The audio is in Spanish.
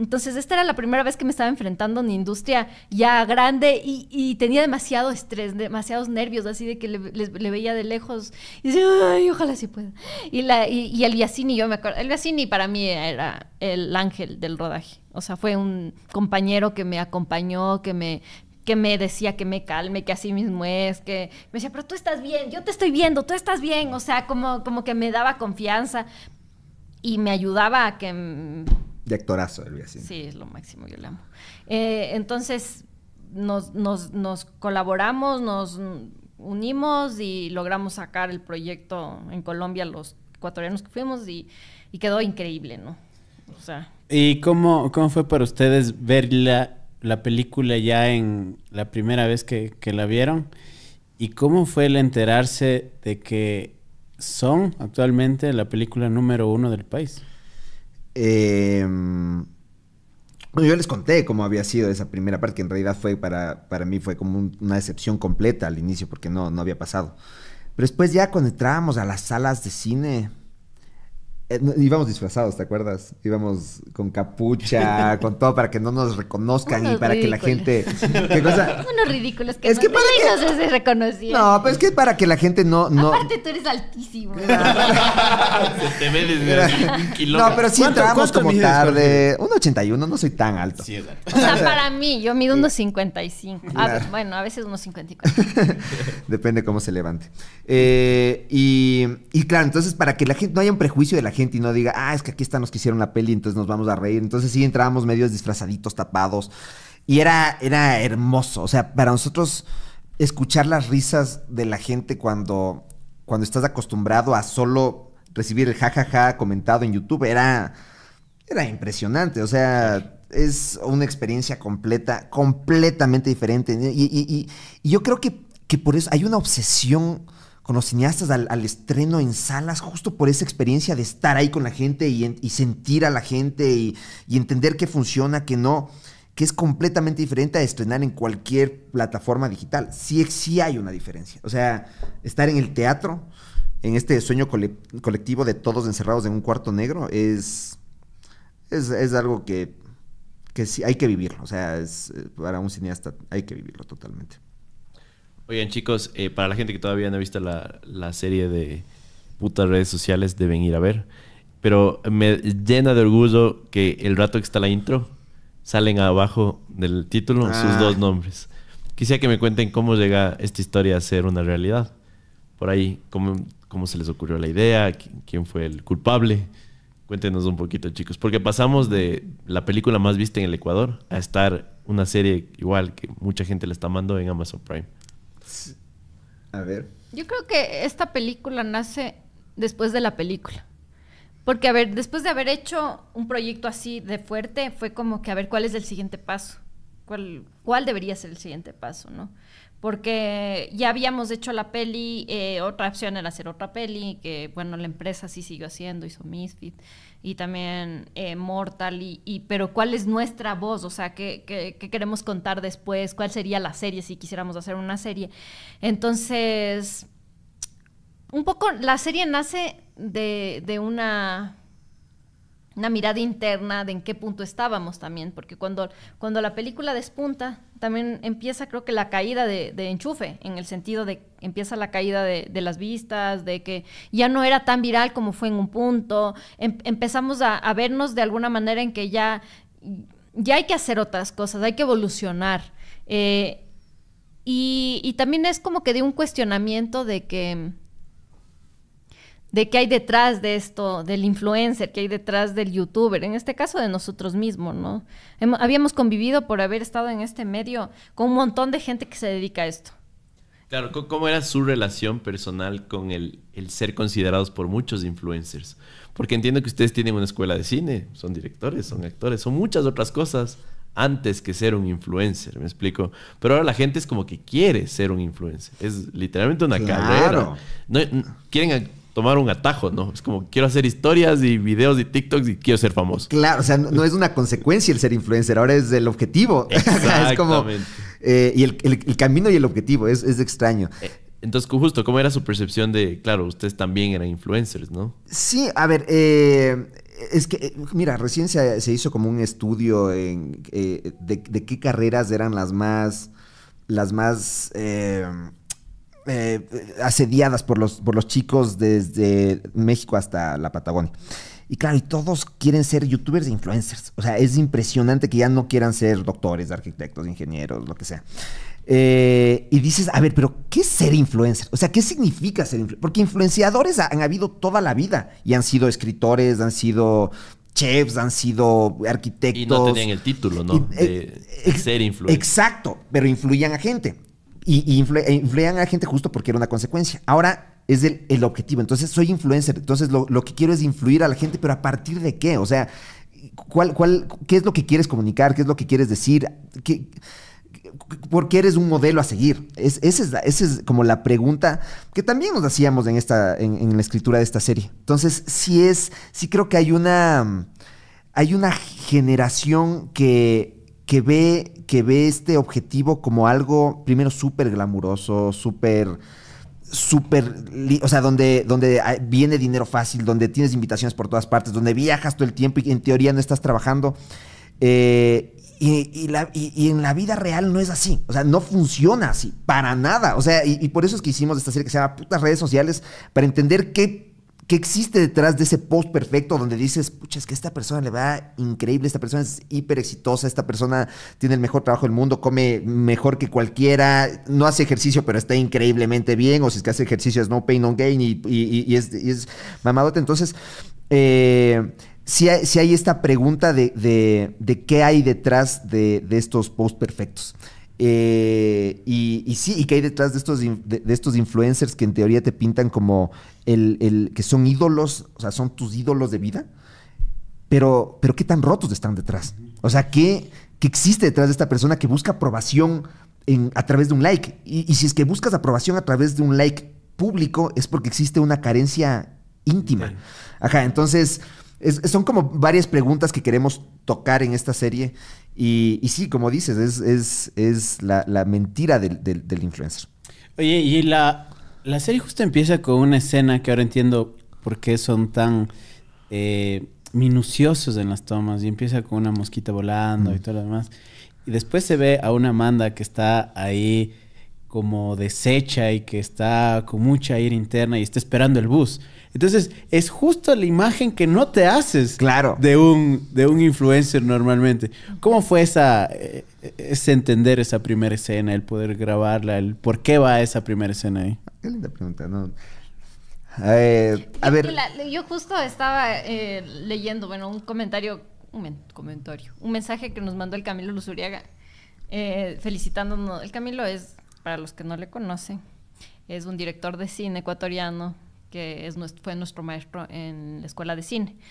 Entonces, esta era la primera vez que me estaba enfrentando a una industria ya grande y, tenía demasiado estrés, demasiados nervios, así de que le, veía de lejos y decía, ay, ojalá sí pueda. Y, la, y, el Yacini, yo me acuerdo, el Yasini para mí era el ángel del rodaje. O sea, fue un compañero que me acompañó, que me que me decía que me calme, que así mismo es, que me decía, pero tú estás bien, yo te estoy viendo, tú estás bien, o sea, como, como que me daba confianza y me ayudaba a que de actorazo el Sí, es lo máximo, yo le amo. Eh, entonces, nos, nos, nos colaboramos, nos unimos y logramos sacar el proyecto en Colombia, los ecuatorianos que fuimos, y, quedó increíble, ¿no? O sea. ¿Y cómo, cómo fue para ustedes ver la, película ya en la primera vez que, la vieron? ¿Y cómo fue el enterarse de que son actualmente la película número uno del país? Em, bueno, yo les conté cómo había sido esa primera parte, que en realidad fue para, mí fue como una decepción completa al inicio, porque no, no había pasado. Pero después ya cuando entrábamos a las salas de cine, eh, íbamos disfrazados, ¿te acuerdas? Íbamos con capucha, con todo para que no nos reconozcan y para que la gente. ¿Qué Unos ridículos que, es no, que para que... no se No, pero es que para que la gente no. no... Aparte, tú eres altísimo. se te ve desde un No, pero sí entramos como tarde. 1,81, no soy tan alto. Sí, O sea, para mí, yo mido unos 55. bueno, a veces unos 54. Depende cómo se levante. Eh, y, y claro, entonces para que la gente no haya un prejuicio de la gente y no diga, ah, es que aquí están nos que hicieron la peli, entonces nos vamos a reír. Entonces sí entrábamos medios disfrazaditos, tapados. Y era, era hermoso. O sea, para nosotros escuchar las risas de la gente cuando, cuando estás acostumbrado a solo recibir el jajaja comentado en YouTube era, era impresionante. O sea, es una experiencia completa, completamente diferente. Y, yo creo que, que, por eso hay una obsesión con los cineastas al, estreno en salas, justo por esa experiencia de estar ahí con la gente y, sentir a la gente y, entender que funciona, que no, que es completamente diferente a estrenar en cualquier plataforma digital. Sí, sí hay una diferencia. O sea, estar en el teatro, en este sueño colectivo de todos encerrados en un cuarto negro, es, es, algo que, que sí hay que vivirlo. O sea, es, eh, para un cineasta hay que vivirlo totalmente. Oigan, chicos, eh, para la gente que todavía no ha visto la, la serie de putas redes sociales, deben ir a ver. Pero me llena de orgullo que el rato que está la intro, salen abajo del título ah. sus dos nombres. Quisiera que me cuenten cómo llega esta historia a ser una realidad. Por ahí, cómo, cómo se les ocurrió la idea, quién fue el culpable. Cuéntenos un poquito, chicos. Porque pasamos de la película más vista en el Ecuador a estar una serie igual que mucha gente la está mandando en Amazon Prime. A ver. Yo creo que esta película nace después de la película. Porque, a ver, después de haber hecho un proyecto así de fuerte, fue como que, a ver, ¿cuál es el siguiente paso? ¿Cuál, cuál debería ser el siguiente paso, no? porque ya habíamos hecho la peli, eh, otra opción era hacer otra peli, que bueno, la empresa sí siguió haciendo, hizo Misfit y también eh, Mortal, pero ¿cuál es nuestra voz? O sea, ¿qué, queremos contar después? ¿Cuál sería la serie si quisiéramos hacer una serie? Entonces, un poco, la serie nace de una una mirada interna de en qué punto estábamos también, porque cuando, cuando la película despunta, también empieza creo que la caída de, enchufe, en el sentido de empieza la caída de, las vistas, de que ya no era tan viral como fue en un punto, em, empezamos a, vernos de alguna manera en que ya, ya hay que hacer otras cosas, hay que evolucionar. Eh, y también es como que de un cuestionamiento de que de qué hay detrás de esto, del influencer, qué hay detrás del youtuber, en este caso de nosotros mismos, ¿no? habíamos convivido por haber estado en este medio con un montón de gente que se dedica a esto. Claro, ¿cómo era su relación personal con el, ser considerados por muchos influencers? Porque entiendo que ustedes tienen una escuela de cine, son directores, son actores, son muchas otras cosas antes que ser un influencer, me explico. Pero ahora la gente es como que quiere ser un influencer. Es literalmente una carrera. no, quieren tomar un atajo, ¿no? Es como quiero hacer historias y videos y TikToks y quiero ser famoso. Claro, o sea, no, es una consecuencia el ser influencer, ahora es el objetivo. Exactamente. es como, eh, y el, camino y el objetivo, es, extraño. Eh, entonces, justo, ¿cómo era su percepción de, claro, ustedes también eran influencers, ¿no? Sí, a ver, eh, es que, mira, recién se, hizo como un estudio en, de, qué carreras eran las más, las más... Eh, asediadas por los, por los chicos desde México hasta la Patagonia. Y claro, y todos quieren ser youtubers e influencers. O sea, es impresionante que ya no quieran ser doctores, arquitectos, ingenieros, lo que sea. Eh, y dices, a ver, pero ¿qué es ser influencer? O sea, ¿qué significa ser influencer? Porque influenciadores han habido toda la vida y han sido escritores, han sido chefs, han sido arquitectos. Y no tenían el título, ¿no? de eh, ser influencer. Exacto, pero influían a gente y, influían e a la gente justo porque era una consecuencia. Ahora es el, objetivo. Entonces soy influencer. Entonces lo, que quiero es influir a la gente, pero ¿a partir de qué? O sea, ¿cuál, cuál, ¿qué es lo que quieres comunicar? ¿Qué es lo que quieres decir? ¿Por ¿Qué, eres un modelo a seguir? esa, es es como la pregunta que también nos hacíamos en, esta, en la escritura de esta serie. Entonces, sí es, sí creo que hay una, hay una generación que que ve, que ve este objetivo como algo, primero, súper glamuroso, súper súper, o sea, donde, donde viene dinero fácil, donde tienes invitaciones por todas partes, donde viajas todo el tiempo y en teoría no estás trabajando. Eh, y, y, en la vida real no es así, o sea, no funciona así, para nada. O sea, y, por eso es que hicimos esta serie que se llama Putas Redes Sociales, para entender qué ¿Qué existe detrás de ese post perfecto donde dices, pucha, es que esta persona le va increíble, esta persona es hiper exitosa, esta persona tiene el mejor trabajo del mundo, come mejor que cualquiera, no hace ejercicio, pero está increíblemente bien, o si es que hace ejercicio es no pain, no gain, y, es, mamadote? Entonces, eh, si, hay, esta pregunta de, qué hay detrás de, de estos post perfectos. Eh, y, sí, y que hay detrás de estos, de, estos influencers que en teoría te pintan como el, que son ídolos, o sea, son tus ídolos de vida, pero, pero qué tan rotos están detrás. O sea, ¿qué, qué existe detrás de esta persona que busca aprobación en, a través de un like? Y, y si es que buscas aprobación a través de un like público, es porque existe una carencia íntima. Ajá, entonces son como varias preguntas que queremos tocar en esta serie. Y, sí, como dices, es, la, mentira del, influencer. Oye, y la, serie justo empieza con una escena que ahora entiendo por qué son tan eh, minuciosos en las tomas. Y empieza con una mosquita volando y mm. todo lo demás. Y después se ve a una Amanda que está ahí como deshecha y que está con mucha ira interna y está esperando el bus. Entonces, es justo la imagen que no te haces claro. de, un, de un influencer normalmente. ¿Cómo fue esa, eh, ese entender esa primera escena, el poder grabarla, el por qué va esa primera escena ahí? Qué linda pregunta, ¿no? Eh, a ver. yo justo estaba eh, leyendo, bueno, un comentario, un comentario, un mensaje que nos mandó el Camilo Luzuriaga, felicitándonos. El Camilo es para los que no le conocen, es un director de cine ecuatoriano que es, fue nuestro maestro en la escuela de cine.